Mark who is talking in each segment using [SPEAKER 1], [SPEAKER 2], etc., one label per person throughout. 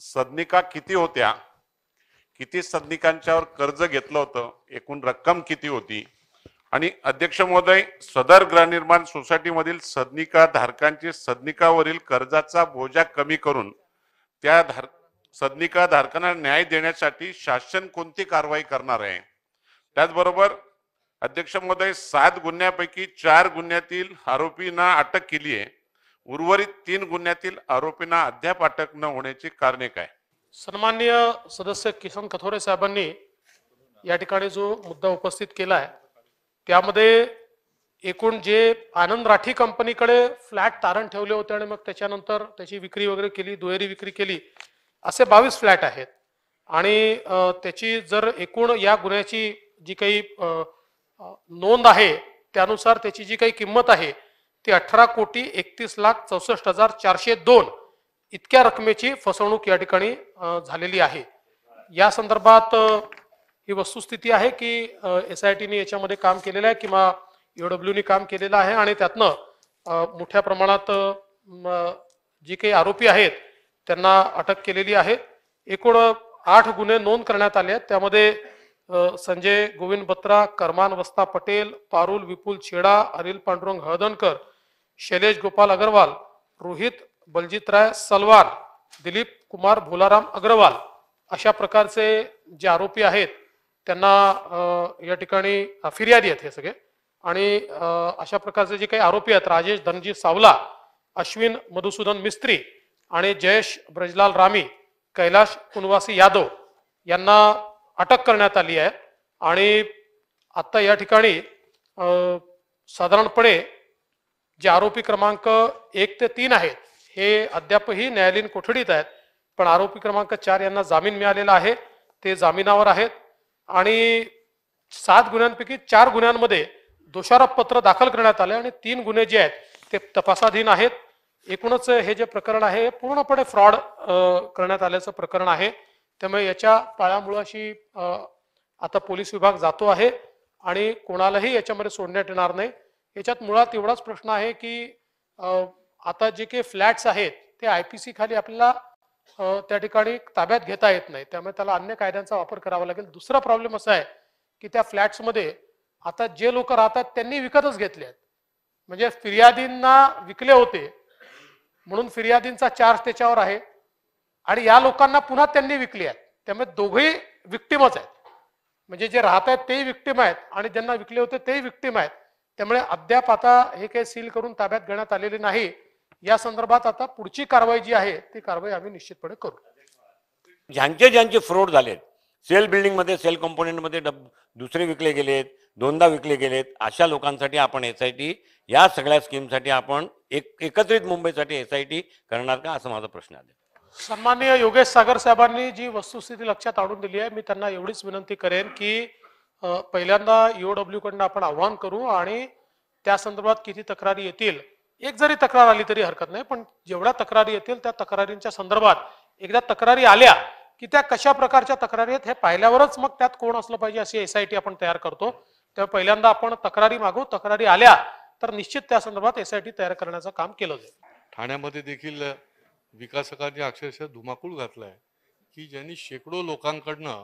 [SPEAKER 1] सदनिका किती होत्या किती सदनिकांच्यावर कर्ज घेतलं होतं एकूण रक्कम किती होती आणि अध्यक्ष महोदय सदर गृहनिर्माण सोसायटीमधील सदनिका धारकांची सदनिकावरील कर्जाचा बोजा कमी करून त्या धार सदनिका धारकांना न्याय देण्यासाठी शासन कोणती कारवाई करणार आहे त्याचबरोबर अध्यक्ष महोदय सात गुन्ह्यापैकी चार गुन्ह्यातील आरोपींना अटक केली आहे उर्वरित तीन गुन्ह्यातील आरोपींना अद्याप अटक न होण्याची कारणे काय सन्मान्य सदस्य किशन कथोरे साहेबांनी या ठिकाणी जो मुद्दा उपस्थित केला आहे त्यामध्ये एकूण जे आनंद राठी कंपनीकडे फ्लॅट तारण ठेवले होते आणि मग त्याच्यानंतर त्याची विक्री वगैरे केली दुहेरी विक्री केली असे बावीस फ्लॅट आहेत आणि त्याची जर एकूण या गुन्ह्याची जी काही नोंद आहे त्यानुसार त्याची जी काही किंमत आहे ती अठरा कोटी एकतीस लाख चौसष्ट हजार चारशे दोन इतक्या रकमेची फसवणूक या ठिकाणी झालेली आहे या संदर्भात ही वस्तुस्थिती आहे की एस आय टीने याच्यामध्ये काम केलेलं आहे किंवा ने काम केलेलं आहे आणि त्यातनं मोठ्या प्रमाणात जे काही आरोपी आहेत त्यांना अटक केलेली आहे एकूण आठ गुन्हे नोंद करण्यात आले आहेत त्यामध्ये संजय गोविंद बत्रा करमान वस्ता पटेल पारुल विपुल छेडा अनिल पांडुरंग हळदणकर शैलेश गोपाल अग्रवाल रोहित बलजितराय सलवार दिलीप कुमार भोलाराम अग्रवाल अशा प्रकारचे जे आरोपी आहेत त्यांना या ठिकाणी फिर्यादी आहेत हे सगळे आणि अशा प्रकारचे जे काही आरोपी आहेत राजेश धनजी सावला अश्विन मधुसूदन मिस्त्री आणि जयेश ब्रजलाल रामी कैलाश कुनवासी यादव यांना अटक करण्यात आली आहे आणि आता या ठिकाणी साधारणपणे जे आरोपी क्रमांक एक ते तीन आहेत हे अद्यापही न्यायालयीन कोठडीत आहेत पण आरोपी क्रमांक चार यांना जामीन मिळालेला आहे ते जामिनावर आहेत आणि सात गुन्ह्यांपैकी चार गुन्ह्यांमध्ये दोषारोपपत्र दाखल करण्यात आले आणि तीन गुन्हे जे आहेत ते तपासाधीन आहेत एकूणच हे जे प्रकरण आहे हे पूर्णपणे फ्रॉड करण्यात आल्याचं प्रकरण आहे त्यामुळे याच्या पाळ्यामुळाशी आता पोलीस विभाग जातो आहे आणि कोणालाही याच्यामध्ये सोडण्यात येणार नाही याच्यात मुळात एवढाच प्रश्न आहे की आता जे काही फ्लॅट्स आहेत ते आय पी सी खाली आपल्याला त्या ठिकाणी ताब्यात घेता येत नाही त्यामुळे त्याला अन्य कायद्यांचा वापर करावा लागेल दुसरा प्रॉब्लेम असा आहे की त्या फ्लॅट्समध्ये आता जे लोक राहतात त्यांनी विकतच घेतले आहेत म्हणजे फिर्यादींना विकले होते म्हणून फिर्यादींचा चार्ज त्याच्यावर आहे आणि या लोकांना पुन्हा त्यांनी विकले आहेत त्यामुळे दोघेही विक्टिमच आहेत म्हणजे जे राहत आहेत तेही विक्टिम आहेत आणि ज्यांना विकले होते तेही विक्टिम आहेत त्यामुळे अद्याप आता हे काही सील करून ताब्यात घेण्यात आलेले नाही या संदर्भात आता पुढची कारवाई जी आहे ती कारवाई आम्ही निश्चितपणे करू ज्यांचे ज्यांचे फ्रॉड झालेत सेल बिल्डिंगमध्ये सेल कंपोनेंटमध्ये मध्ये दुसरे विकले गेलेत दोनदा विकले गेलेत अशा लोकांसाठी आपण एस आय टी या सगळ्या स्कीमसाठी आपण एक एकत्रित मुंबईसाठी एस आय टी करणार का असा माझा प्रश्न आहे सन्मान्य योगेश सागर साहेबांनी जी वस्तुस्थिती लक्षात आणून दिली आहे मी त्यांना एवढीच विनंती करेन की पहिल्यांदा ईओडब्ल्यू e कडनं आपण आव्हान करू आणि त्या संदर्भात किती तक्रारी येतील एक जरी तक्रार आली तरी हरकत नाही पण जेवढ्या तक्रारी येतील त्या तक्रारींच्या संदर्भात एकदा तक्रारी आल्या की त्या कशा प्रकारच्या तक्रारी आहेत हे पाहिल्यावरच मग त्यात कोण असलं पाहिजे अशी एसआयटी आपण तयार करतो तेव्हा पहिल्यांदा आपण तक्रारी मागू तक्रारी आल्या तर निश्चित त्या संदर्भात एसआयटी तयार करण्याचं काम केलं जाईल ठाण्यामध्ये देखील विकासकांनी अक्षरशः धुमाकूळ घातलाय की ज्यांनी शेकडो लोकांकडनं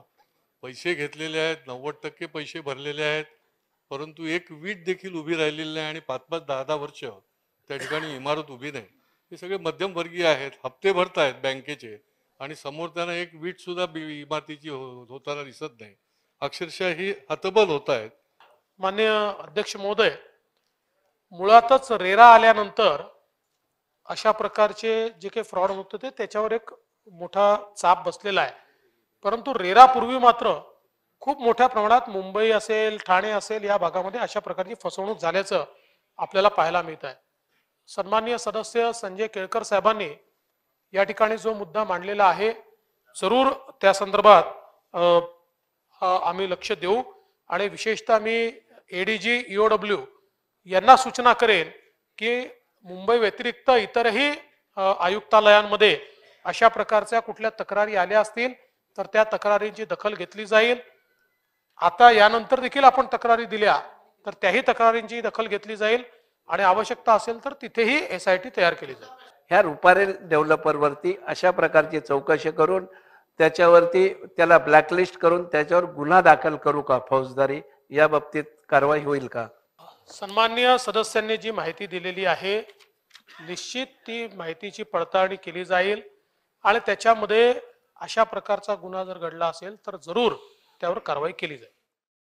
[SPEAKER 1] पैसे घेतलेले आहेत नव्वद टक्के पैसे भरलेले आहेत परंतु एक वीट देखील उभी राहिलेली नाही आणि पाच पाच दहा दहा वर्ष त्या ठिकाणी इमारत उभी नाही हे सगळे मध्यमवर्गीय आहेत हप्ते आहेत बँकेचे आणि समोर त्यांना एक वीट सुद्धा इमारतीची हो, होताना दिसत नाही अक्षरशः ही हतबल होत आहेत मान्य अध्यक्ष महोदय मुळातच रेरा आल्यानंतर अशा प्रकारचे जे काही फ्रॉड होत होते त्याच्यावर एक मोठा चाप बसलेला आहे परंतु रेरापूर्वी मात्र खूप मोठ्या प्रमाणात मुंबई असेल ठाणे असेल या भागामध्ये अशा प्रकारची फसवणूक झाल्याचं आपल्याला पाहायला मिळत आहे सन्माननीय सदस्य संजय केळकर साहेबांनी या ठिकाणी जो मुद्दा मांडलेला आहे जरूर त्या संदर्भात आम्ही लक्ष देऊ आणि विशेषतः मी एडीजी ईओडब्ल्यू e यांना सूचना करेन की मुंबई व्यतिरिक्त इतरही आयुक्तालयांमध्ये अशा प्रकारच्या कुठल्या तक्रारी आल्या असतील तर त्या तक्रारींची दखल घेतली जाईल आता यानंतर देखील आपण तक्रारी दिल्या तर त्याही तक्रारींची दखल घेतली जाईल आणि आवश्यकता असेल तर तिथेही एस आय टी तयार केली जाईल ह्या रुपारेल डेव्हलपरवरती अशा प्रकारची चौकशी करून त्याच्यावरती त्याला ब्लॅकलिस्ट करून त्याच्यावर गुन्हा दाखल करू का फौजदारी या बाबतीत कारवाई होईल का सन्मान्य सदस्यांनी जी माहिती दिलेली आहे निश्चित ती माहितीची पडताळणी केली जाईल आणि त्याच्यामध्ये अशा प्रकारचा गुन्हा जर घडला असेल तर जरूर त्यावर कारवाई केली जाईल